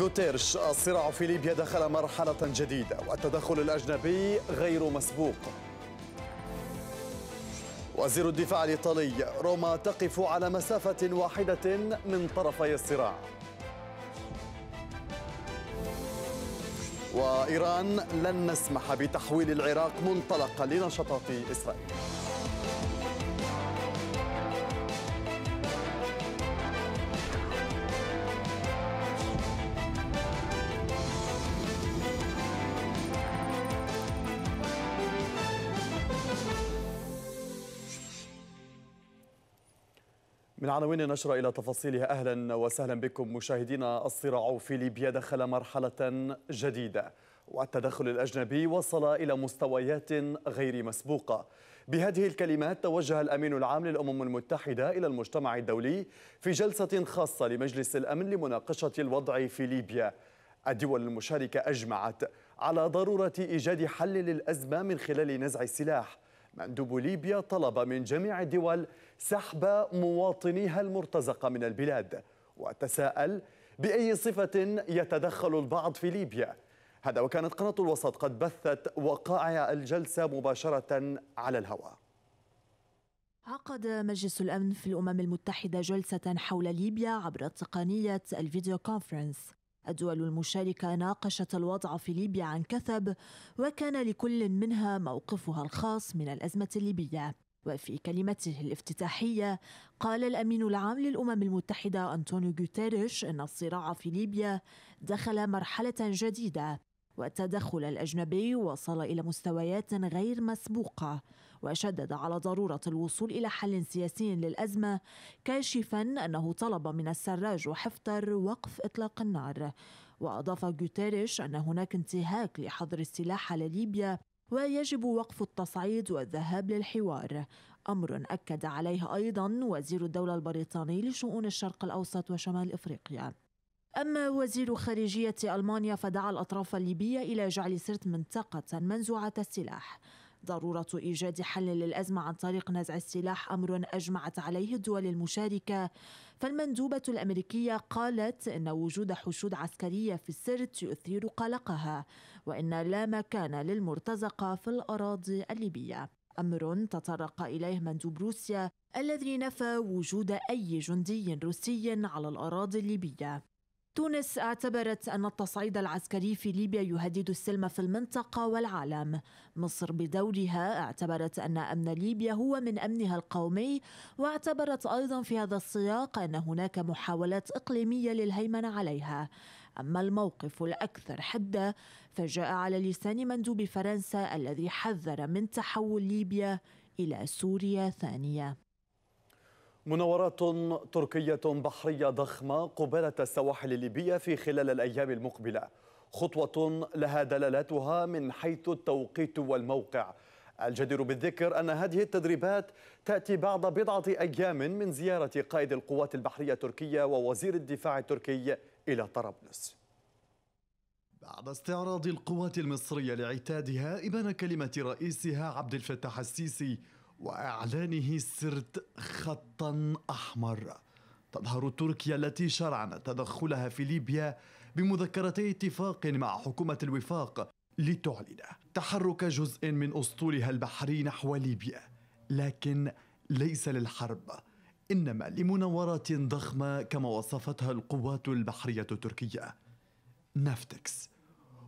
غوتيرش الصراع في ليبيا دخل مرحلة جديدة والتدخل الأجنبي غير مسبوق وزير الدفاع الإيطالي روما تقف على مسافة واحدة من طرفي الصراع وإيران لن نسمح بتحويل العراق منطلقا لنشاطات إسرائيل من عناوين النشرة إلى تفاصيلها أهلا وسهلا بكم مشاهدينا الصراع في ليبيا دخل مرحلة جديدة والتدخل الأجنبي وصل إلى مستويات غير مسبوقة بهذه الكلمات توجه الأمين العام للأمم المتحدة إلى المجتمع الدولي في جلسة خاصة لمجلس الأمن لمناقشة الوضع في ليبيا الدول المشاركة أجمعت على ضرورة إيجاد حل للأزمة من خلال نزع السلاح مندوب ليبيا طلب من جميع الدول سحب مواطنيها المرتزقة من البلاد وتساءل بأي صفة يتدخل البعض في ليبيا هذا وكانت قناة الوسط قد بثت وقائع الجلسة مباشرة على الهواء عقد مجلس الأمن في الأمم المتحدة جلسة حول ليبيا عبر تقنية الفيديو كونفرنس الدول المشاركة ناقشت الوضع في ليبيا عن كثب وكان لكل منها موقفها الخاص من الأزمة الليبية وفي كلمته الافتتاحية قال الأمين العام للأمم المتحدة أنطونيو غوتيريش أن الصراع في ليبيا دخل مرحلة جديدة والتدخل الأجنبي وصل إلى مستويات غير مسبوقة وشدد على ضرورة الوصول إلى حل سياسي للأزمة كاشفا أنه طلب من السراج وحفتر وقف إطلاق النار وأضاف جوتيريش أن هناك انتهاك لحظر السلاح على ليبيا ويجب وقف التصعيد والذهاب للحوار امر اكد عليه ايضا وزير الدوله البريطاني لشؤون الشرق الاوسط وشمال افريقيا اما وزير خارجيه المانيا فدعا الاطراف الليبيه الى جعل سرت منطقه منزوعه السلاح ضروره ايجاد حل للازمه عن طريق نزع السلاح امر اجمعت عليه الدول المشاركه فالمندوبه الامريكيه قالت ان وجود حشود عسكريه في السرت يثير قلقها وان لا مكان للمرتزقه في الاراضي الليبيه امر تطرق اليه مندوب روسيا الذي نفى وجود اي جندي روسي على الاراضي الليبيه تونس اعتبرت أن التصعيد العسكري في ليبيا يهدد السلم في المنطقة والعالم مصر بدورها اعتبرت أن أمن ليبيا هو من أمنها القومي واعتبرت أيضا في هذا السياق أن هناك محاولات إقليمية للهيمنة عليها أما الموقف الأكثر حدة فجاء على لسان مندوب فرنسا الذي حذر من تحول ليبيا إلى سوريا ثانية مناورات تركية بحرية ضخمة قبالة السواحل الليبية في خلال الأيام المقبلة خطوة لها دلالاتها من حيث التوقيت والموقع الجدير بالذكر أن هذه التدريبات تأتي بعد بضعة أيام من زيارة قائد القوات البحرية التركية ووزير الدفاع التركي إلى طرابلس بعد استعراض القوات المصرية لعتادها إبان كلمة رئيسها عبد الفتاح السيسي وإعلانه سرت خطا أحمر تظهر تركيا التي شرعنا تدخلها في ليبيا بمذكرتي اتفاق مع حكومة الوفاق لتعلن تحرك جزء من أسطولها البحري نحو ليبيا لكن ليس للحرب إنما لمناورات ضخمة كما وصفتها القوات البحرية التركية نافتكس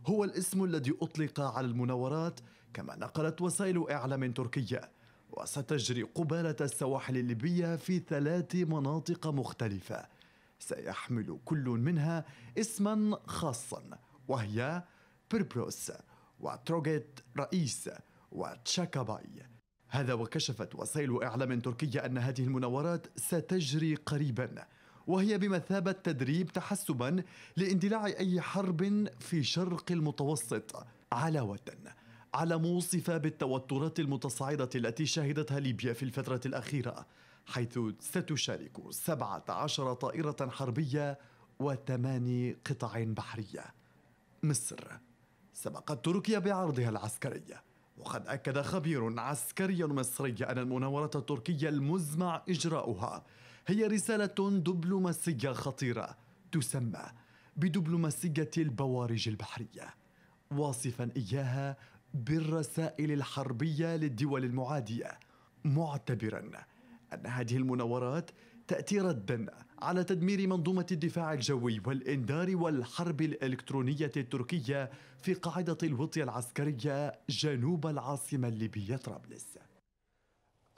هو الاسم الذي أطلق على المناورات كما نقلت وسائل إعلام تركية وستجري قبالة السواحل الليبية في ثلاث مناطق مختلفة سيحمل كل منها اسما خاصا وهي بربروس وتروغيت رئيس وتشاكاباي هذا وكشفت وسائل إعلام تركية أن هذه المناورات ستجري قريبا وهي بمثابة تدريب تحسبا لاندلاع أي حرب في شرق المتوسط علاوة على موصفة بالتوترات المتصاعدة التي شهدتها ليبيا في الفترة الأخيرة حيث ستشارك 17 طائرة حربية وثماني قطع بحرية مصر سبقت تركيا بعرضها العسكري وقد أكد خبير عسكري مصري أن المناورة التركية المزمع إجراؤها هي رسالة دبلوماسية خطيرة تسمى بدبلوماسية البوارج البحرية واصفا إياها بالرسائل الحربيه للدول المعاديه معتبرا ان هذه المناورات تاتي ردا على تدمير منظومه الدفاع الجوي والانذار والحرب الالكترونيه التركيه في قاعده الوطي العسكريه جنوب العاصمه الليبيه طرابلس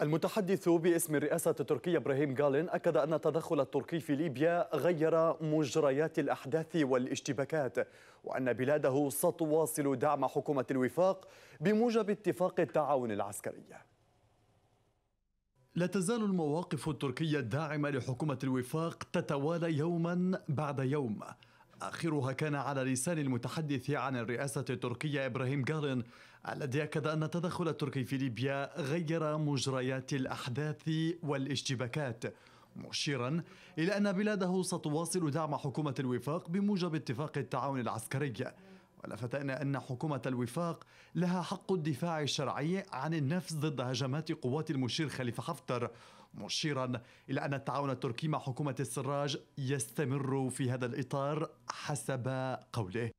المتحدث باسم الرئاسة التركية إبراهيم غالين أكد أن التدخل التركي في ليبيا غير مجريات الأحداث والاشتباكات وأن بلاده ستواصل دعم حكومة الوفاق بموجب اتفاق التعاون العسكري لا تزال المواقف التركية الداعمة لحكومة الوفاق تتوالى يوما بعد يوم آخرها كان على لسان المتحدث عن الرئاسة التركية إبراهيم غالين الذي أكد أن التدخل التركي في ليبيا غير مجريات الأحداث والاشتباكات مشيرا إلى أن بلاده ستواصل دعم حكومة الوفاق بموجب اتفاق التعاون العسكري ولفت أن حكومة الوفاق لها حق الدفاع الشرعي عن النفس ضد هجمات قوات المشير خليفة حفتر مشيرا إلى أن التعاون التركي مع حكومة السراج يستمر في هذا الإطار حسب قوله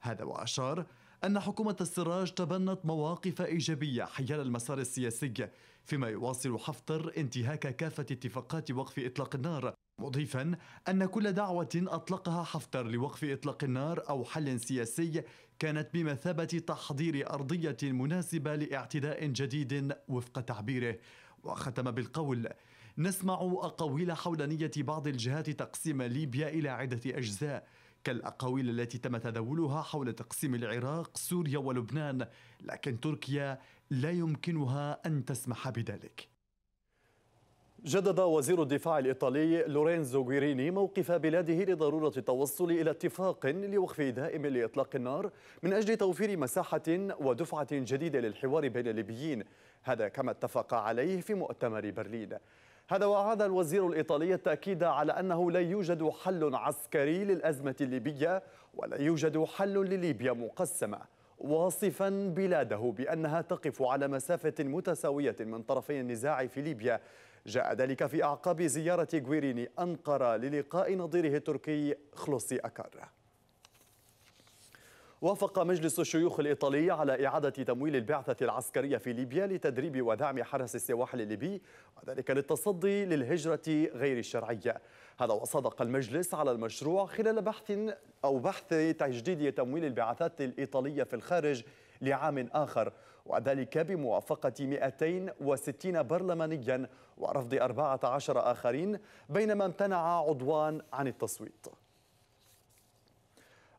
هذا وأشار أن حكومة السراج تبنت مواقف إيجابية حيال المسار السياسي فيما يواصل حفتر انتهاك كافة اتفاقات وقف إطلاق النار مضيفا أن كل دعوة أطلقها حفتر لوقف إطلاق النار أو حل سياسي كانت بمثابة تحضير أرضية مناسبة لاعتداء جديد وفق تعبيره وختم بالقول نسمع أقاويل حول نية بعض الجهات تقسيم ليبيا إلى عدة أجزاء كالأقاويل التي تم تداولها حول تقسيم العراق سوريا ولبنان لكن تركيا لا يمكنها أن تسمح بذلك جدد وزير الدفاع الإيطالي لورينزو غويريني موقف بلاده لضرورة التوصل إلى اتفاق لوقف دائم لإطلاق النار من أجل توفير مساحة ودفعة جديدة للحوار بين الليبيين هذا كما اتفق عليه في مؤتمر برلين هذا وأعاد الوزير الإيطالي التأكيد على أنه لا يوجد حل عسكري للأزمة الليبية ولا يوجد حل لليبيا مقسمة واصفا بلاده بأنها تقف على مسافة متساوية من طرفي النزاع في ليبيا جاء ذلك في أعقاب زيارة غويريني أنقرة للقاء نظيره التركي خلصي أكار وافق مجلس الشيوخ الإيطالي على إعادة تمويل البعثة العسكرية في ليبيا لتدريب ودعم حرس السواحل الليبي وذلك للتصدي للهجرة غير الشرعية هذا وصدق المجلس على المشروع خلال بحث أو بحث تجديد تمويل البعثات الإيطالية في الخارج لعام آخر وذلك بموافقة 260 برلمانيا ورفض 14 آخرين بينما امتنع عضوان عن التصويت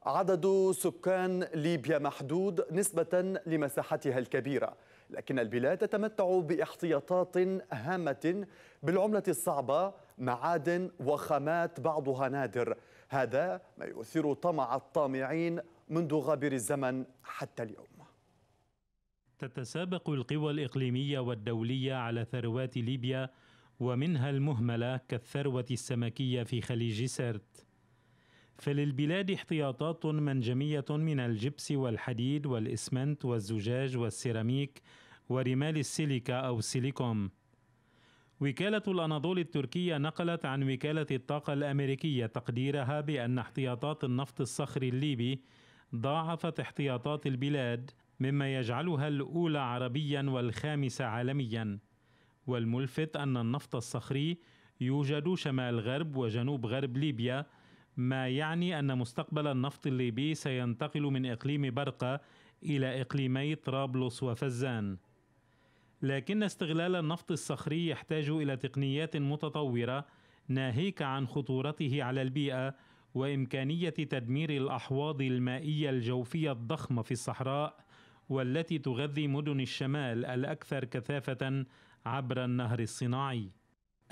عدد سكان ليبيا محدود نسبة لمساحتها الكبيرة لكن البلاد تتمتع باحتياطات هامة بالعملة الصعبة معادن وخامات بعضها نادر هذا ما يثير طمع الطامعين منذ غابر الزمن حتى اليوم تتسابق القوى الإقليمية والدولية على ثروات ليبيا ومنها المهملة كالثروة السمكية في خليج سرت فللبلاد احتياطات منجمية من الجبس والحديد والإسمنت والزجاج والسيراميك ورمال السيليكا أو السيليكوم. وكالة الأناضول التركية نقلت عن وكالة الطاقة الأمريكية تقديرها بأن احتياطات النفط الصخري الليبي ضاعفت احتياطات البلاد مما يجعلها الأولى عربيا والخامسة عالميا. والملفت أن النفط الصخري يوجد شمال غرب وجنوب غرب ليبيا ما يعني أن مستقبل النفط الليبي سينتقل من إقليم برقة إلى إقليمي طرابلس وفزان لكن استغلال النفط الصخري يحتاج إلى تقنيات متطورة ناهيك عن خطورته على البيئة وإمكانية تدمير الأحواض المائية الجوفية الضخمة في الصحراء والتي تغذي مدن الشمال الأكثر كثافة عبر النهر الصناعي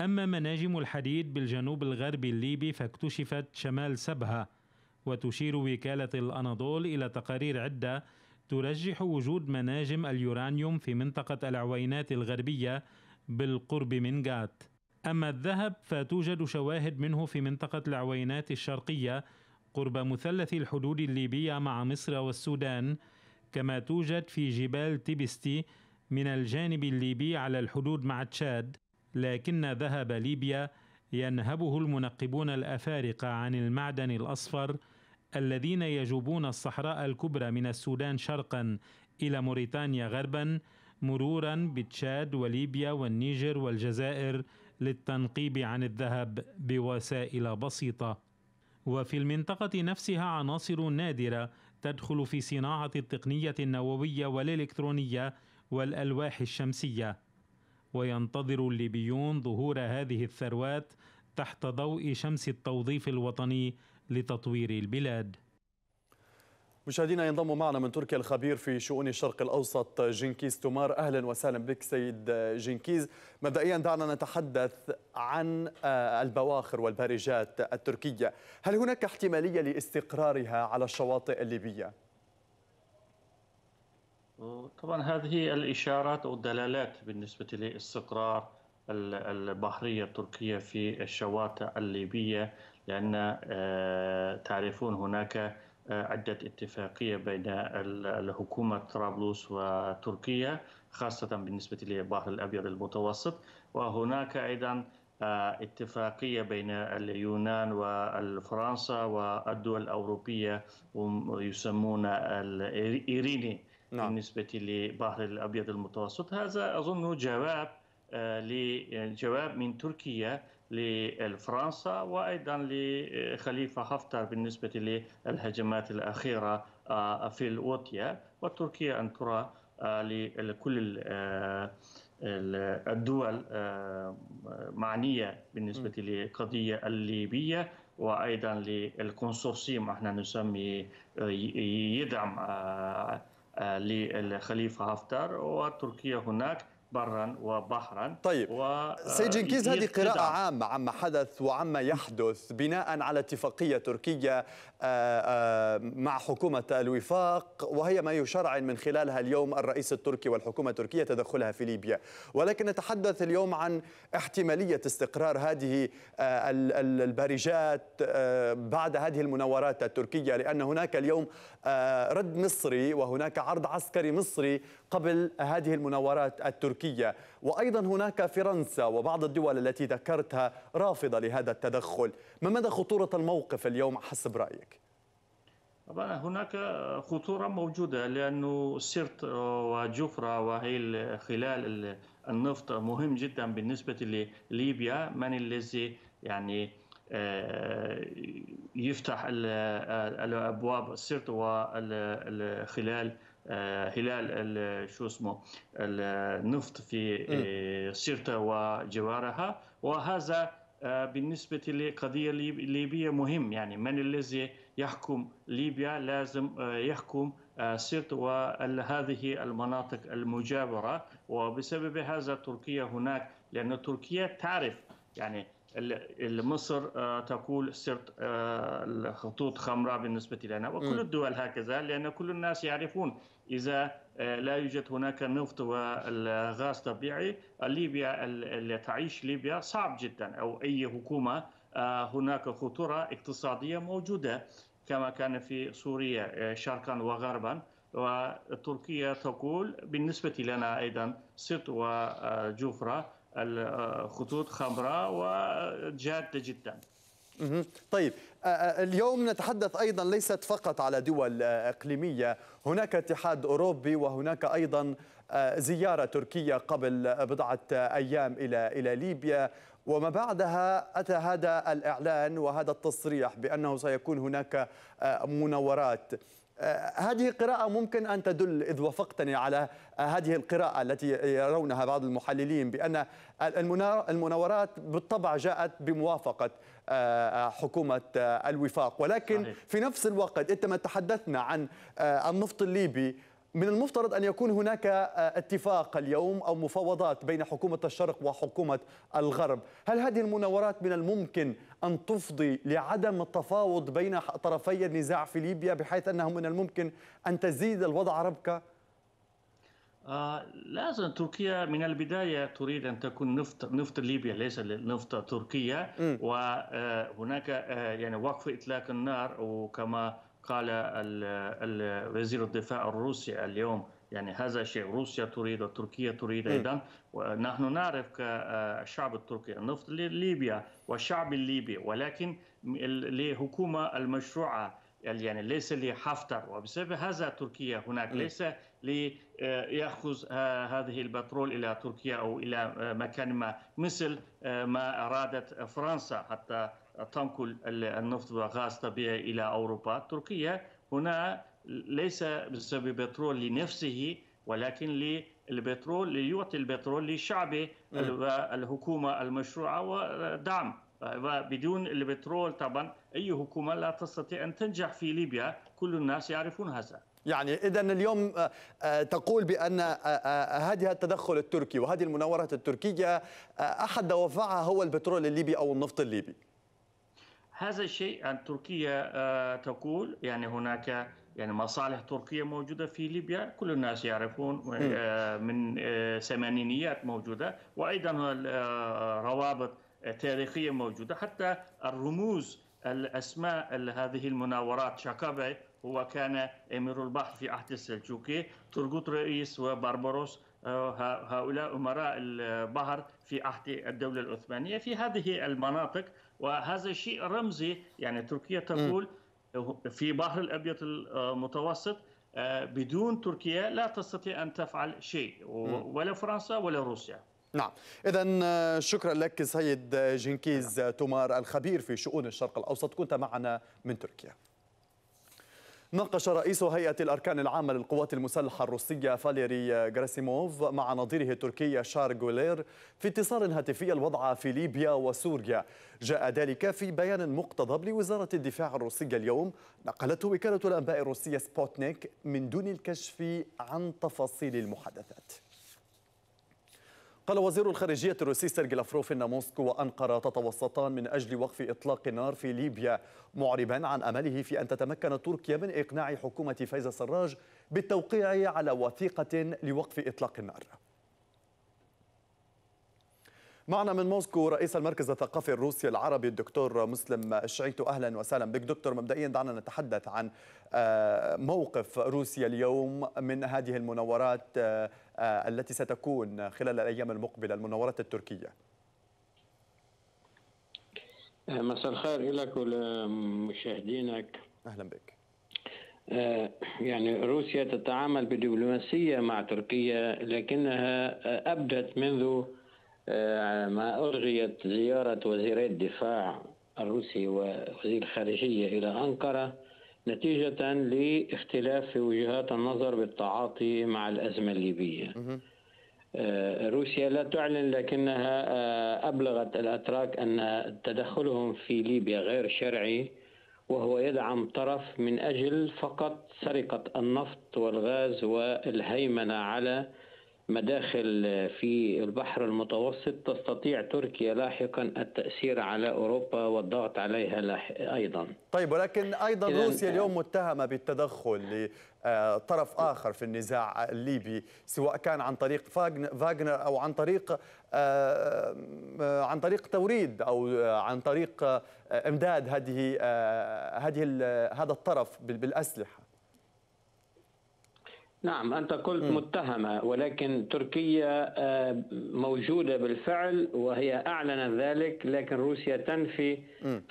أما مناجم الحديد بالجنوب الغربي الليبي فاكتشفت شمال سبهة وتشير وكالة الأناضول إلى تقارير عدة ترجح وجود مناجم اليورانيوم في منطقة العوينات الغربية بالقرب من جات أما الذهب فتوجد شواهد منه في منطقة العوينات الشرقية قرب مثلث الحدود الليبية مع مصر والسودان كما توجد في جبال تيبستي من الجانب الليبي على الحدود مع تشاد لكن ذهب ليبيا ينهبه المنقبون الافارقه عن المعدن الاصفر الذين يجوبون الصحراء الكبرى من السودان شرقا الى موريتانيا غربا مرورا بتشاد وليبيا والنيجر والجزائر للتنقيب عن الذهب بوسائل بسيطه وفي المنطقه نفسها عناصر نادره تدخل في صناعه التقنيه النوويه والالكترونيه والالواح الشمسيه وينتظر الليبيون ظهور هذه الثروات تحت ضوء شمس التوظيف الوطني لتطوير البلاد مشاهدينا ينضم معنا من تركيا الخبير في شؤون الشرق الاوسط جنكيز تومار اهلا وسهلا بك سيد جنكيز مبدئيا دعنا نتحدث عن آه، البواخر والبارجات التركيه هل هناك احتماليه لاستقرارها على الشواطئ الليبيه طبعا هذه الإشارات أو الدلالات بالنسبة لاستقرار البحرية التركية في الشواطئ الليبية لأن آه، تعرفون هناك آه، عدة اتفاقية بين الحكومة طرابلس وتركيا خاصة بالنسبة للبحر الأبيض المتوسط وهناك أيضا آه، اتفاقية بين اليونان وفرنسا والدول الأوروبية يسمون الإيريني نعم. بالنسبة لبحر الأبيض المتوسط هذا أظن جواب آه، لجواب يعني من تركيا لفرنسا وأيضا لخليفة حفتر بالنسبة للهجمات الأخيرة آه، في الوطية وتركيا أن ترى آه، لكل الدول معنية بالنسبة للقضية الليبية وأيضا للكونسورسيوم احنا نسميه يدعم آه، للخليفه هفتر وتركيا هناك برا وبحرا طيب و... آه، سيد جنكيز هذه قراءة عامة عما حدث وعما يحدث بناء على اتفاقية تركية آه، آه، مع حكومة الوفاق وهي ما يشرع من خلالها اليوم الرئيس التركي والحكومة التركية تدخلها في ليبيا ولكن نتحدث اليوم عن احتمالية استقرار هذه البارجات بعد هذه المناورات التركية لأن هناك اليوم رد مصري وهناك عرض عسكري مصري قبل هذه المناورات التركية وأيضا هناك فرنسا وبعض الدول التي ذكرتها رافضة لهذا التدخل ما مدى خطورة الموقف اليوم حسب رأيك؟ طبعا هناك خطورة موجودة لأنه سرت وجفرة وهي خلال النفط مهم جدا بالنسبة لليبيا من الذي يعني آه، يفتح الأبواب سرت وخلال آه، هلال شو اسمه النفط في آه، سرت وجوارها وهذا آه، بالنسبة للقضية الليبية مهم يعني من الذي يحكم ليبيا لازم يحكم سرت وهذه المناطق المجاورة وبسبب هذا تركيا هناك لأن تركيا تعرف يعني مصر آه، تقول صرت آه، الخطوط خمراء بالنسبة لنا وكل الدول هكذا لأن كل الناس يعرفون إذا آه، لا يوجد هناك نفط والغاز طبيعي ليبيا اللي تعيش ليبيا صعب جدا أو أي حكومة هناك خطورة اقتصادية موجودة كما كان في سوريا شرقا وغربا وتركيا تقول بالنسبة لنا أيضا سرت وجفرة خطوط خضراء وجاده جدا طيب اليوم نتحدث ايضا ليست فقط على دول اقليميه هناك اتحاد اوروبي وهناك ايضا زياره تركيه قبل بضعه ايام الى الى ليبيا وما بعدها اتى هذا الاعلان وهذا التصريح بانه سيكون هناك مناورات آه، هذه قراءة ممكن أن تدل إذ وافقتني على آه، هذه القراءة التي يرونها بعض المحللين بأن المناورات بالطبع جاءت بموافقة آه، حكومة الوفاق ولكن صحيح. في نفس الوقت عندما تحدثنا عن النفط الليبي من المفترض أن يكون هناك آه، اتفاق اليوم أو مفاوضات بين حكومة الشرق وحكومة الغرب هل هذه المناورات من الممكن أن تفضي لعدم التفاوض بين طرفي النزاع في ليبيا بحيث أنه من الممكن أن تزيد الوضع ربكة؟ آه لازم تركيا من البداية تريد أن تكون نفط نفط ليبيا ليس نفط تركيا م. وهناك آه، آه، يعني وقف إطلاق النار وكما قال وزير الدفاع الروسي اليوم يعني هذا شيء روسيا تريد وتركيا تريد ايضا ونحن نعرف كشعب آه، التركي النفط لليبيا والشعب الليبي ولكن لحكومه المشروعه يعني ليس لحفتر وبسبب هذا تركيا هناك ليس ليأخذ هذه البترول إلى تركيا أو إلى آه، مكان ما مثل آه، ما أرادت فرنسا حتى تنقل النفط والغاز طبيعي إلى أوروبا تركيا هنا ليس بسبب البترول لنفسه ولكن للبترول ليعطي البترول لشعبه والحكومة المشروعة ودعم وبدون البترول طبعا أي حكومة لا تستطيع أن تنجح في ليبيا كل الناس يعرفون هذا يعني اذا اليوم آه، آه، تقول بان آه، هذا التدخل التركي وهذه المناورات التركيه احد دوافعها هو البترول الليبي او النفط الليبي هذا الشيء عن تركيا آه، تقول يعني هناك يعني مصالح تركيا موجودة في ليبيا كل الناس يعرفون آه، من آه، ثمانينيات موجودة وأيضا روابط تاريخية موجودة حتى الرموز الأسماء هذه المناورات شاكابي هو كان أمير البحر في عهد السلجوقي ترغوت رئيس وبربروس هؤلاء أمراء البحر في عهد الدولة العثمانية في هذه المناطق وهذا شيء رمزي يعني تركيا تقول في بحر الابيض المتوسط آه، بدون تركيا لا تستطيع ان تفعل شيء ولا فرنسا ولا روسيا نعم اذا آه، شكرا لك سيد جنكيز تومار الخبير في شؤون الشرق الاوسط كنت معنا من تركيا ناقش رئيس هيئة الأركان العامة للقوات المسلحة الروسية فاليري غراسيموف مع نظيره التركي شار غولير في اتصال هاتفي الوضع في ليبيا وسوريا جاء ذلك في بيان مقتضب لوزارة الدفاع الروسية اليوم نقلته وكالة الأنباء الروسية سبوتنيك من دون الكشف عن تفاصيل المحادثات قال وزير الخارجية الروسي سيرجي لافروف أن موسكو وأنقرة تتوسطان من أجل وقف إطلاق النار في ليبيا معربا عن أمله في أن تتمكن تركيا من إقناع حكومة فايز سراج بالتوقيع على وثيقة لوقف إطلاق النار معنا من موسكو رئيس المركز الثقافي الروسي العربي الدكتور مسلم الشعيتو اهلا وسهلا بك دكتور مبدئيا دعنا نتحدث عن آه، موقف روسيا اليوم من هذه المناورات آه، آه، التي ستكون خلال الأيام المقبلة المناورات التركية آه، مساء الخير لك ولمشاهدينك أهلا بك آه، يعني روسيا تتعامل بدبلوماسية مع تركيا لكنها أبدت منذ ما ألغيت زيارة وزير الدفاع الروسي ووزير الخارجية إلى أنقرة نتيجة لاختلاف في وجهات النظر بالتعاطي مع الأزمة الليبية آه، روسيا لا تعلن لكنها آه، أبلغت الأتراك أن تدخلهم في ليبيا غير شرعي وهو يدعم طرف من أجل فقط سرقة النفط والغاز والهيمنة على مداخل في البحر المتوسط تستطيع تركيا لاحقا التأثير على أوروبا والضغط عليها أيضا طيب ولكن أيضا روسيا اليوم متهمة بالتدخل لطرف آخر في النزاع الليبي سواء كان عن طريق فاغنر أو عن طريق آه، آه، عن طريق توريد أو آه، عن طريق إمداد هذه هذه هذا الطرف بالأسلحة نعم أنت قلت متهمة ولكن تركيا آه، موجودة بالفعل وهي أعلنت ذلك لكن روسيا تنفي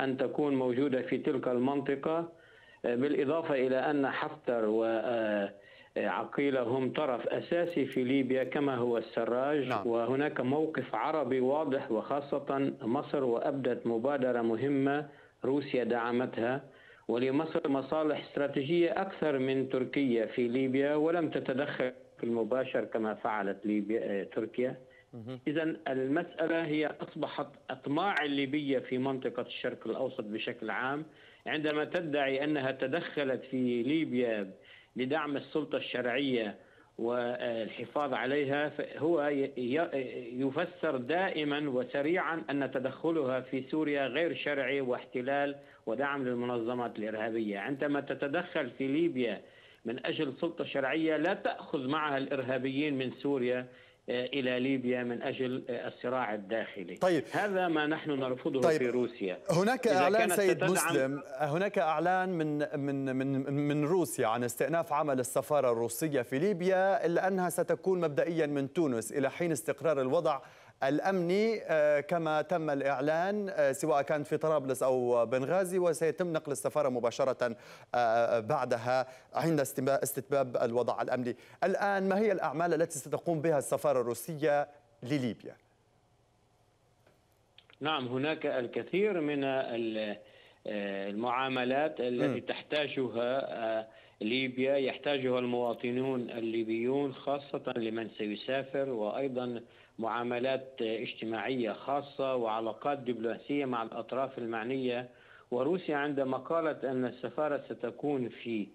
أن تكون موجودة في تلك المنطقة آه، بالإضافة إلى أن حفتر وعقيلة آه، هم طرف أساسي في ليبيا كما هو السراج نعم. وهناك موقف عربي واضح وخاصة مصر وأبدت مبادرة مهمة روسيا دعمتها ولمصر مصالح استراتيجية أكثر من تركيا في ليبيا ولم تتدخل في المباشر كما فعلت ليبيا آه، تركيا إذا المسألة هي أصبحت أطماع الليبية في منطقة الشرق الأوسط بشكل عام عندما تدعي أنها تدخلت في ليبيا لدعم السلطة الشرعية والحفاظ عليها هو يفسر دائما وسريعا أن تدخلها في سوريا غير شرعي واحتلال ودعم للمنظمات الإرهابية عندما تتدخل في ليبيا من أجل سلطة شرعية لا تأخذ معها الإرهابيين من سوريا الى ليبيا من اجل آه، الصراع الداخلي طيب هذا ما نحن نرفضه طيب في روسيا هناك اعلان سيد مسلم هناك اعلان من من من من روسيا عن استئناف عمل السفاره الروسيه في ليبيا الا انها ستكون مبدئيا من تونس الى حين استقرار الوضع الأمني آه، كما تم الإعلان آه، سواء كانت في طرابلس أو بنغازي وسيتم نقل السفارة مباشرة آه، بعدها عند استتباب الوضع الأمني الآن ما هي الأعمال التي ستقوم بها السفارة الروسية لليبيا؟ نعم هناك الكثير من المعاملات التي تحتاجها ليبيا يحتاجها المواطنون الليبيون خاصة لمن سيسافر وأيضا معاملات اجتماعية خاصة وعلاقات دبلوماسية مع الأطراف المعنية وروسيا عندما قالت أن السفارة ستكون في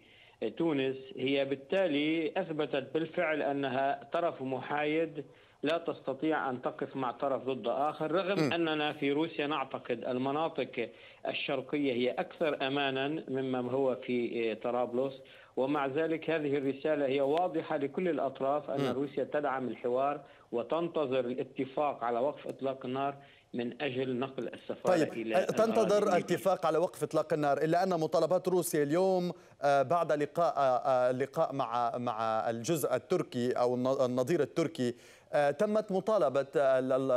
تونس هي بالتالي أثبتت بالفعل أنها طرف محايد لا تستطيع أن تقف مع طرف ضد آخر رغم أننا في روسيا نعتقد المناطق الشرقية هي أكثر أمانا مما هو في طرابلس ومع ذلك هذه الرسالة هي واضحة لكل الأطراف أن روسيا تدعم الحوار وتنتظر الاتفاق على وقف اطلاق النار من اجل نقل السفاره طيب. الى تنتظر اتفاق على وقف اطلاق النار الا ان مطالبات روسيا اليوم آه، بعد لقاء آه، آه، لقاء مع مع الجزء التركي او النظير التركي تمت مطالبه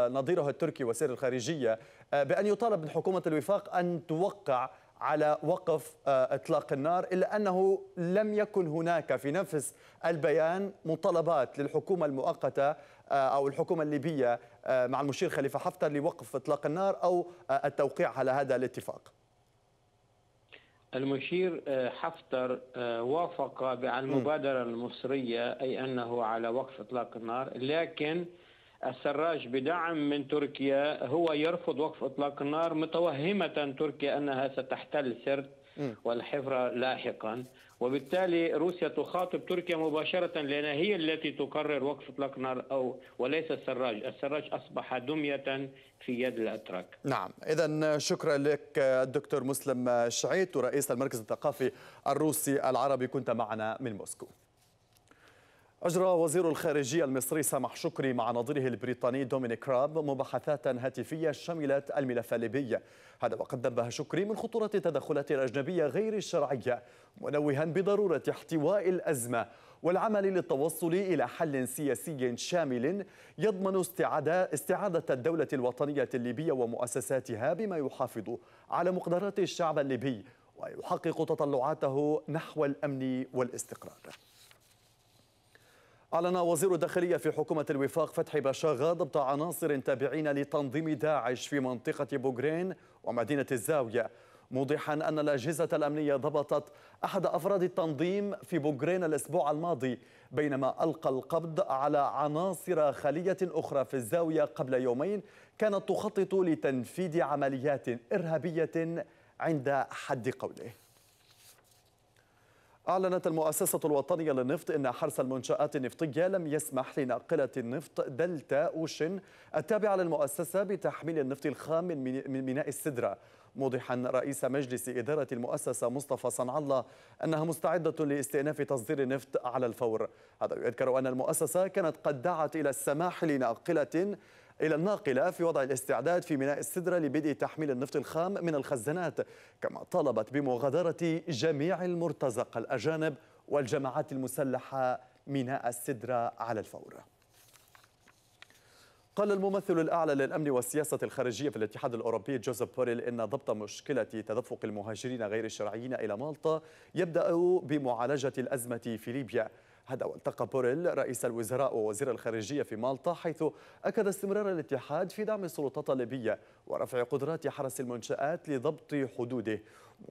نظيره التركي وزير الخارجيه بان يطالب من حكومه الوفاق ان توقع على وقف اطلاق النار الا انه لم يكن هناك في نفس البيان مطالبات للحكومه المؤقته آه، أو الحكومة الليبية آه، مع المشير خليفة حفتر لوقف إطلاق النار أو آه، التوقيع على هذا الاتفاق المشير حفتر وافق على المبادرة المصرية أي أنه على وقف إطلاق النار لكن السراج بدعم من تركيا هو يرفض وقف إطلاق النار متوهمة تركيا أنها ستحتل سرت والحفرة لاحقا وبالتالي روسيا تخاطب تركيا مباشرة لأنها هي التي تقرر وقف إطلاق نار أو وليس السراج السراج أصبح دمية في يد الأتراك نعم إذا شكرا لك الدكتور مسلم شعيت رئيس المركز الثقافي الروسي العربي كنت معنا من موسكو أجرى وزير الخارجية المصري سامح شكري مع نظيره البريطاني دومينيك راب مباحثات هاتفية شملت الملف الليبي هذا وقد نبه شكري من خطورة التدخلات الأجنبية غير الشرعية منوها بضرورة احتواء الأزمة والعمل للتوصل إلى حل سياسي شامل يضمن استعادة, استعادة الدولة الوطنية الليبية ومؤسساتها بما يحافظ على مقدرات الشعب الليبي ويحقق تطلعاته نحو الأمن والاستقرار أعلن وزير الداخلية في حكومة الوفاق فتحي باشا ضبط عناصر تابعين لتنظيم داعش في منطقة بوغرين ومدينة الزاوية موضحا أن الأجهزة الأمنية ضبطت أحد أفراد التنظيم في بوغرين الأسبوع الماضي بينما ألقى القبض على عناصر خلية أخرى في الزاوية قبل يومين كانت تخطط لتنفيذ عمليات إرهابية عند حد قوله أعلنت المؤسسة الوطنية للنفط أن حرس المنشآت النفطية لم يسمح لناقلة النفط دلتا أوشن التابعة للمؤسسة بتحميل النفط الخام من ميناء السدرة موضحا رئيس مجلس إدارة المؤسسة مصطفى صنع الله أنها مستعدة لاستئناف تصدير النفط على الفور هذا يذكر أن المؤسسة كانت قد دعت إلى السماح لناقلة إلى الناقلة في وضع الاستعداد في ميناء السدرة لبدء تحميل النفط الخام من الخزانات كما طالبت بمغادرة جميع المرتزق الأجانب والجماعات المسلحة ميناء السدرة على الفور قال الممثل الأعلى للأمن والسياسة الخارجية في الاتحاد الأوروبي جوزيف بوريل إن ضبط مشكلة تدفق المهاجرين غير الشرعيين إلى مالطا يبدأ بمعالجة الأزمة في ليبيا هذا والتقى بوريل رئيس الوزراء ووزير الخارجية في مالطا حيث أكد استمرار الاتحاد في دعم السلطات الليبية ورفع قدرات حرس المنشآت لضبط حدوده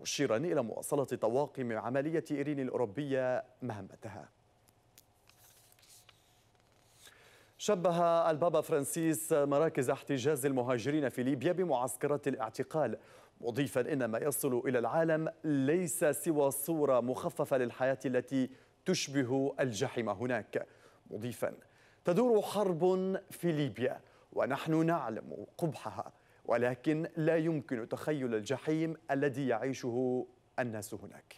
مشيرا إلى مواصلة طواقم عملية إيرين الأوروبية مهمتها شبه البابا فرانسيس مراكز احتجاز المهاجرين في ليبيا بمعسكرات الاعتقال مضيفا ان ما يصل الى العالم ليس سوى صوره مخففه للحياه التي تشبه الجحيم هناك مضيفا تدور حرب في ليبيا ونحن نعلم قبحها ولكن لا يمكن تخيل الجحيم الذي يعيشه الناس هناك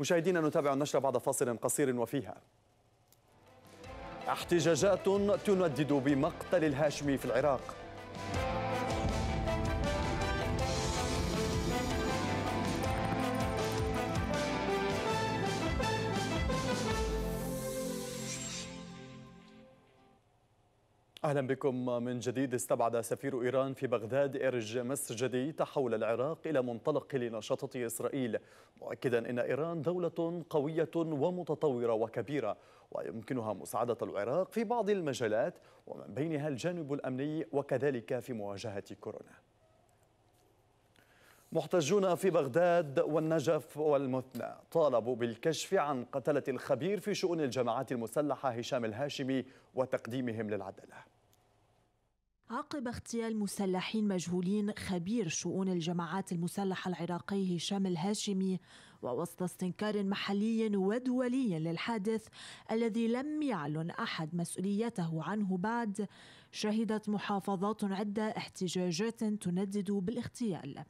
مشاهدينا نتابع النشرة بعد فاصل قصير وفيها احتجاجات تندد بمقتل الهاشمي في العراق أهلا بكم من جديد استبعد سفير إيران في بغداد إرج مسجدي تحول العراق إلى منطلق لنشاطة إسرائيل مؤكدا أن إيران دولة قوية ومتطورة وكبيرة ويمكنها مساعدة العراق في بعض المجالات ومن بينها الجانب الأمني وكذلك في مواجهة كورونا محتجون في بغداد والنجف والمثنى طالبوا بالكشف عن قتلة الخبير في شؤون الجماعات المسلحة هشام الهاشمي وتقديمهم للعداله عقب اغتيال مسلحين مجهولين خبير شؤون الجماعات المسلحة العراقي هشام الهاشمي ووسط استنكار محلي ودولي للحادث الذي لم يعلن أحد مسؤوليته عنه بعد شهدت محافظات عدة احتجاجات تندد بالاغتيال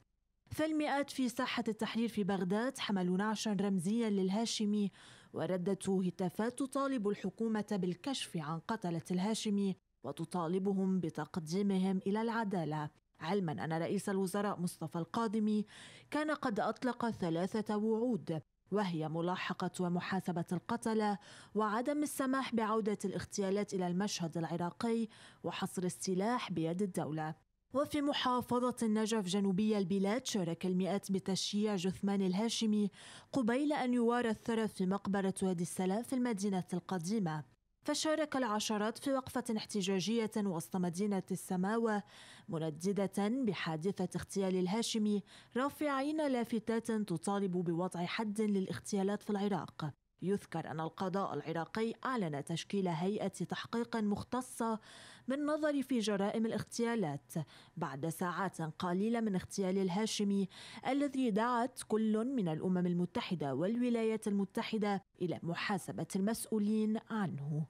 فالمئات في ساحة التحرير في بغداد حملوا نعشا رمزيا للهاشمي وردت هتافات تطالب الحكومة بالكشف عن قتلة الهاشمي وتطالبهم بتقديمهم الى العداله علما ان رئيس الوزراء مصطفى القادمي كان قد اطلق ثلاثه وعود وهي ملاحقه ومحاسبه القتله وعدم السماح بعوده الاغتيالات الى المشهد العراقي وحصر السلاح بيد الدوله وفي محافظة النجف جنوبية البلاد شارك المئات بتشييع جثمان الهاشمي قبيل أن يوارى الثرى في مقبرة وادي السلام في المدينة القديمة فشارك العشرات في وقفة احتجاجية وسط مدينة السماوة منددة بحادثة اغتيال الهاشمي رافعين لافتات تطالب بوضع حد للاغتيالات في العراق يذكر أن القضاء العراقي أعلن تشكيل هيئة تحقيق مختصة بالنظر في جرائم الاغتيالات بعد ساعات قليلة من اغتيال الهاشمي الذي دعت كل من الأمم المتحدة والولايات المتحدة إلى محاسبة المسؤولين عنه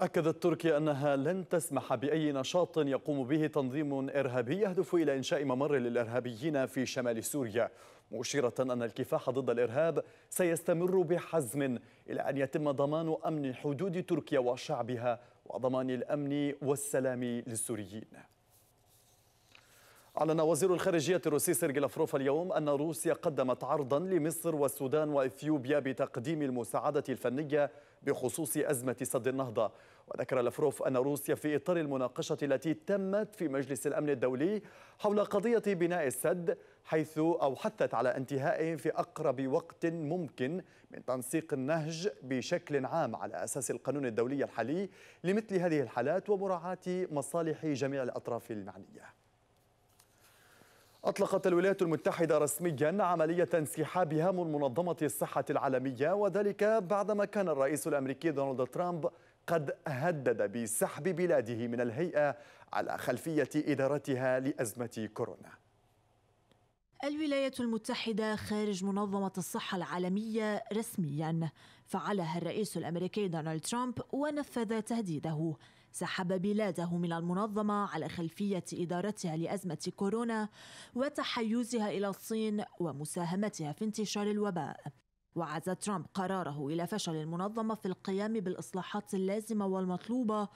أكدت تركيا أنها لن تسمح بأي نشاط يقوم به تنظيم إرهابي يهدف إلى إنشاء ممر للإرهابيين في شمال سوريا مشيرة أن الكفاح ضد الإرهاب سيستمر بحزم إلى أن يتم ضمان أمن حدود تركيا وشعبها وضمان الأمن والسلام للسوريين أعلن وزير الخارجية الروسي سيرجي لافروف اليوم أن روسيا قدمت عرضا لمصر والسودان وإثيوبيا بتقديم المساعدة الفنية بخصوص أزمة سد النهضة وذكر لافروف أن روسيا في إطار المناقشة التي تمت في مجلس الأمن الدولي حول قضية بناء السد حيث أو حثت على انتهائه في أقرب وقت ممكن من تنسيق النهج بشكل عام على أساس القانون الدولي الحالي لمثل هذه الحالات ومراعاة مصالح جميع الأطراف المعنية أطلقت الولايات المتحدة رسميا عملية انسحابها من منظمة الصحة العالمية وذلك بعدما كان الرئيس الأمريكي دونالد ترامب قد هدد بسحب بلاده من الهيئة على خلفية إدارتها لأزمة كورونا الولايات المتحدة خارج منظمة الصحة العالمية رسميا فعلها الرئيس الأمريكي دونالد ترامب ونفذ تهديده سحب بلاده من المنظمة على خلفية إدارتها لأزمة كورونا وتحيزها إلى الصين ومساهمتها في انتشار الوباء وعزى ترامب قراره إلى فشل المنظمة في القيام بالإصلاحات اللازمة والمطلوبة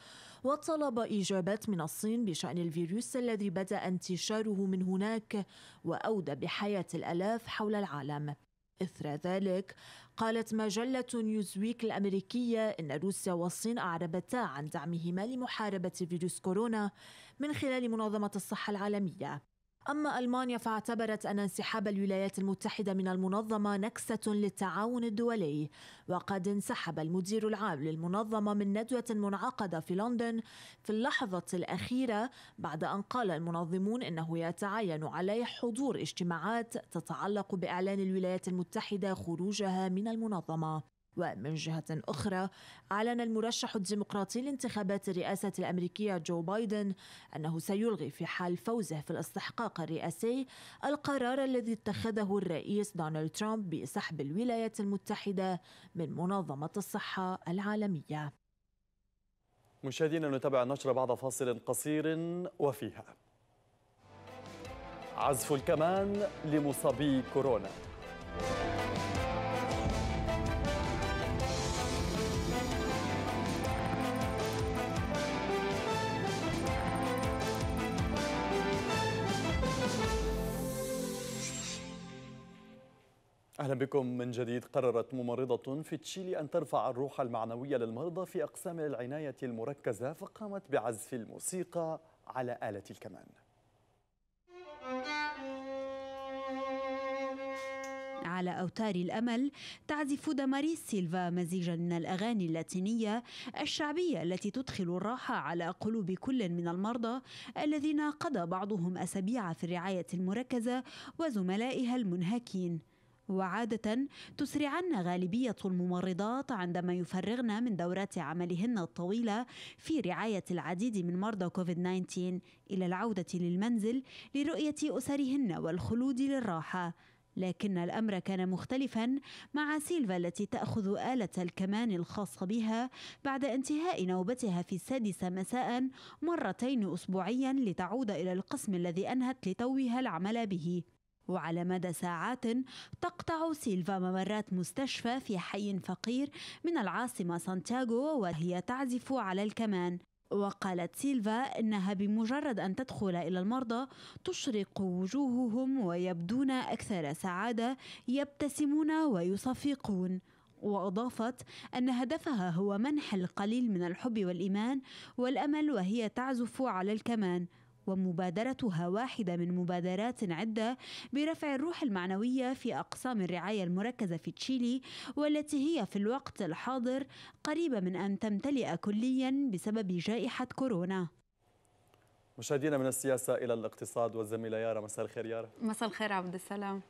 وطلب إجابات من الصين بشأن الفيروس الذي بدأ انتشاره من هناك وأودى بحياة الألاف حول العالم إثر ذلك قالت مجلة نيوزويك الأمريكية إن روسيا والصين أعربتا عن دعمهما لمحاربة فيروس كورونا من خلال منظمة الصحة العالمية أما ألمانيا فاعتبرت أن انسحاب الولايات المتحدة من المنظمة نكسة للتعاون الدولي وقد انسحب المدير العام للمنظمة من ندوة منعقدة في لندن في اللحظة الأخيرة بعد أن قال المنظمون إنه يتعين عليه حضور اجتماعات تتعلق بإعلان الولايات المتحدة خروجها من المنظمة ومن جهة أخرى أعلن المرشح الديمقراطي لانتخابات الرئاسة الأمريكية جو بايدن أنه سيلغي في حال فوزه في الاستحقاق الرئاسي القرار الذي اتخذه الرئيس دونالد ترامب بسحب الولايات المتحدة من منظمة الصحة العالمية مشاهدينا نتابع النشرة بعد فاصل قصير وفيها عزف الكمان لمصابي كورونا أهلا بكم من جديد قررت ممرضة في تشيلي أن ترفع الروح المعنوية للمرضى في أقسام العناية المركزة فقامت بعزف الموسيقى على آلة الكمان على أوتار الأمل تعزف دماري سيلفا مزيجا من الأغاني اللاتينية الشعبية التي تدخل الراحة على قلوب كل من المرضى الذين قضى بعضهم أسابيع في الرعاية المركزة وزملائها المنهكين وعادة تسرعن غالبية الممرضات عندما يفرغن من دورات عملهن الطويلة في رعاية العديد من مرضى كوفيد 19 إلى العودة للمنزل لرؤية أسرهن والخلود للراحة لكن الأمر كان مختلفا مع سيلفا التي تأخذ آلة الكمان الخاصة بها بعد انتهاء نوبتها في السادسة مساء مرتين أسبوعيا لتعود إلى القسم الذي أنهت لتوها العمل به وعلى مدى ساعات تقطع سيلفا ممرات مستشفى في حي فقير من العاصمة سانتياغو وهي تعزف على الكمان وقالت سيلفا إنها بمجرد أن تدخل إلى المرضى تشرق وجوههم ويبدون أكثر سعادة يبتسمون ويصفقون وأضافت أن هدفها هو منح القليل من الحب والإيمان والأمل وهي تعزف على الكمان ومبادرتها واحدة من مبادرات عدة برفع الروح المعنوية في أقسام الرعاية المركزة في تشيلي والتي هي في الوقت الحاضر قريبة من أن تمتلئ كليا بسبب جائحة كورونا مشاهدينا من السياسة إلى الاقتصاد والزميلة يارا مساء الخير يارا مساء الخير عبد السلام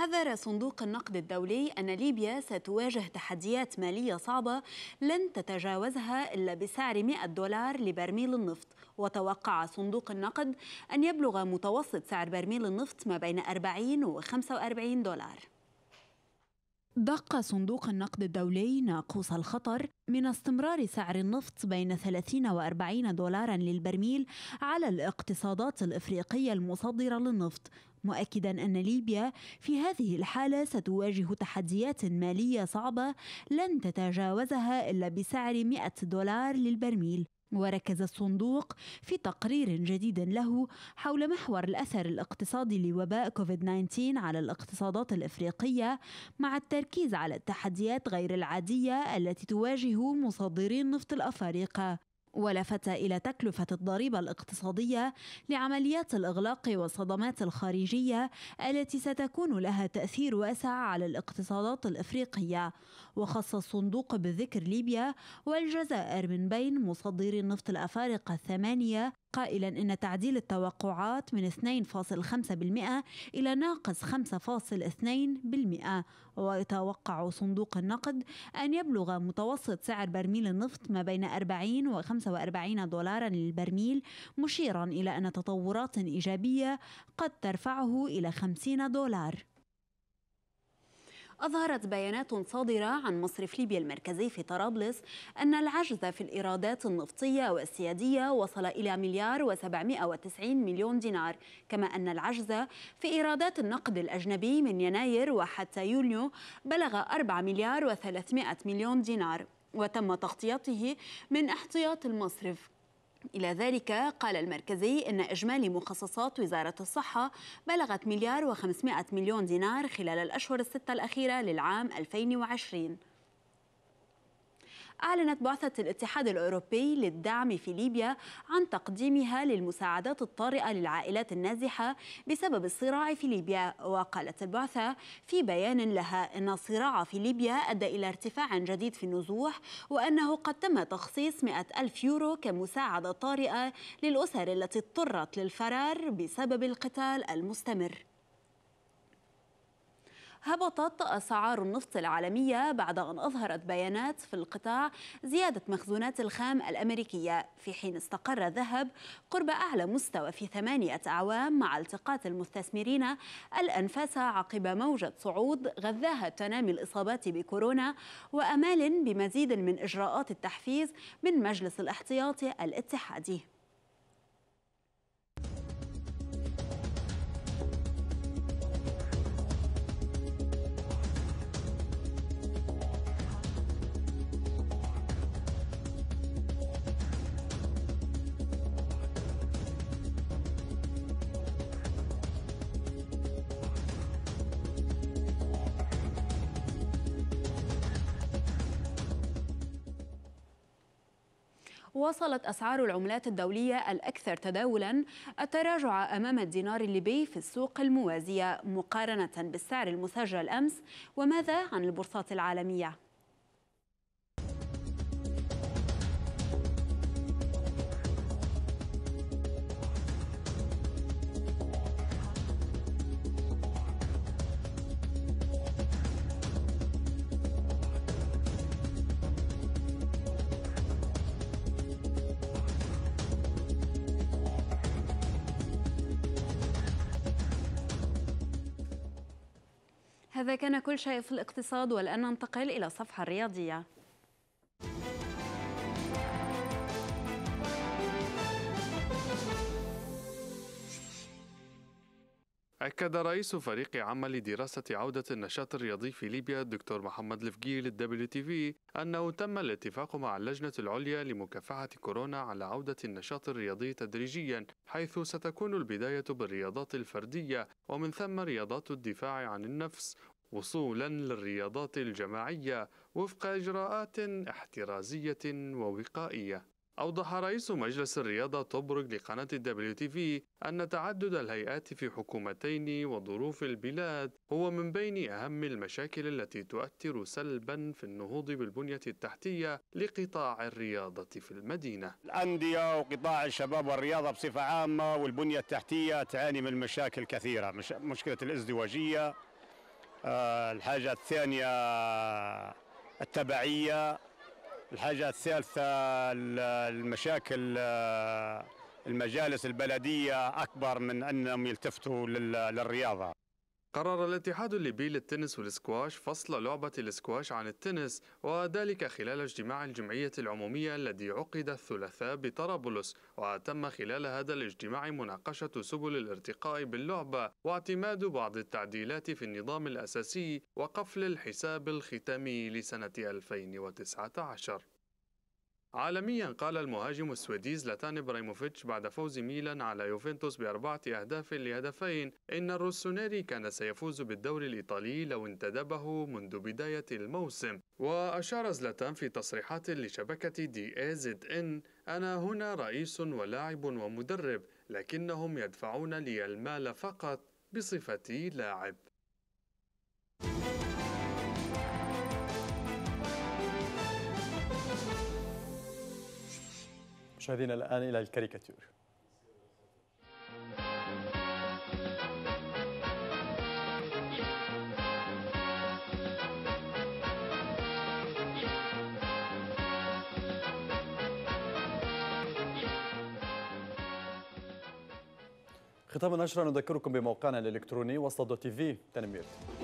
حذر صندوق النقد الدولي أن ليبيا ستواجه تحديات مالية صعبة لن تتجاوزها إلا بسعر 100 دولار لبرميل النفط وتوقع صندوق النقد أن يبلغ متوسط سعر برميل النفط ما بين 40 و 45 دولار دق صندوق النقد الدولي ناقوس الخطر من استمرار سعر النفط بين 30 و40 دولارا للبرميل على الاقتصادات الافريقيه المصدره للنفط مؤكدا أن ليبيا في هذه الحالة ستواجه تحديات مالية صعبة لن تتجاوزها إلا بسعر 100 دولار للبرميل وركز الصندوق في تقرير جديد له حول محور الاثر الاقتصادي لوباء كوفيد 19 على الاقتصادات الافريقيه مع التركيز على التحديات غير العاديه التي تواجه مصدري النفط الافارقه ولفت إلى تكلفة الضريبة الاقتصادية لعمليات الإغلاق والصدمات الخارجية التي ستكون لها تأثير واسع على الاقتصادات الإفريقية وخص الصندوق بالذكر ليبيا والجزائر من بين مصدري النفط الأفارقة الثمانية قائلا أن تعديل التوقعات من 2.5% إلى ناقص 5.2% ويتوقع صندوق النقد أن يبلغ متوسط سعر برميل النفط ما بين 40 و 45 دولارا للبرميل مشيرا إلى أن تطورات إيجابية قد ترفعه إلى 50 دولار أظهرت بيانات صادرة عن مصرف ليبيا المركزي في طرابلس أن العجز في الإيرادات النفطية والسيادية وصل إلى مليار و790 مليون دينار كما أن العجز في إيرادات النقد الأجنبي من يناير وحتى يوليو بلغ 4 مليار و300 مليون دينار وتم تغطيته من احتياط المصرف إلى ذلك قال المركزي إن إجمالي مخصصات وزارة الصحة بلغت مليار و500 مليون دينار خلال الأشهر الستة الأخيرة للعام 2020 أعلنت بعثة الاتحاد الأوروبي للدعم في ليبيا عن تقديمها للمساعدات الطارئة للعائلات النازحة بسبب الصراع في ليبيا وقالت البعثة في بيان لها أن الصراع في ليبيا أدى إلى ارتفاع جديد في النزوح وأنه قد تم تخصيص 100 ألف يورو كمساعدة طارئة للأسر التي اضطرت للفرار بسبب القتال المستمر هبطت أسعار النفط العالمية بعد أن أظهرت بيانات في القطاع زيادة مخزونات الخام الأمريكية في حين استقر الذهب قرب أعلى مستوى في ثمانية أعوام مع التقاط المستثمرين الأنفاس عقب موجة صعود غذاها تنامي الإصابات بكورونا وأمال بمزيد من إجراءات التحفيز من مجلس الاحتياطي الاتحادي واصلت أسعار العملات الدولية الأكثر تداولا التراجع أمام الدينار الليبي في السوق الموازية مقارنة بالسعر المسجل أمس وماذا عن البورصات العالمية؟ هذا كان كل شيء في الاقتصاد والآن ننتقل إلى الصفحة الرياضية أكد رئيس فريق عمل دراسة عودة النشاط الرياضي في ليبيا الدكتور محمد الفقي للدبليو تي في أنه تم الاتفاق مع اللجنة العليا لمكافحة كورونا على عودة النشاط الرياضي تدريجيا حيث ستكون البداية بالرياضات الفردية ومن ثم رياضات الدفاع عن النفس وصولا للرياضات الجماعية وفق إجراءات احترازية ووقائية أوضح رئيس مجلس الرياضة طبرق لقناة الدبليو تي في أن تعدد الهيئات في حكومتين وظروف البلاد هو من بين أهم المشاكل التي تؤثر سلبا في النهوض بالبنية التحتية لقطاع الرياضة في المدينة الأندية وقطاع الشباب والرياضة بصفة عامة والبنية التحتية تعاني من مشاكل كثيرة مش... مشكلة الازدواجية آه، الحاجة الثانية التبعية الحاجة الثالثة المشاكل آه، المجالس البلدية أكبر من أنهم يلتفتوا للرياضة قرر الاتحاد الليبي للتنس والسكواش فصل لعبة السكواش عن التنس وذلك خلال اجتماع الجمعية العمومية الذي عقد الثلاثاء بطرابلس وتم خلال هذا الاجتماع مناقشة سبل الارتقاء باللعبة واعتماد بعض التعديلات في النظام الأساسي وقفل الحساب الختامي لسنة 2019 عالميا قال المهاجم السويدي زلاتان ابراهيموفيتش بعد فوز ميلان على يوفنتوس بأربعة أهداف لهدفين إن الروسونيري كان سيفوز بالدوري الإيطالي لو انتدبه منذ بداية الموسم وأشار زلاتان في تصريحات لشبكة دي اي زد إن أنا هنا رئيس ولاعب ومدرب لكنهم يدفعون لي المال فقط بصفتي لاعب مشاهدينا الآن إلى الكاريكاتير ختام النشرة نذكركم بموقعنا الإلكتروني وسط دوت تي في تنمير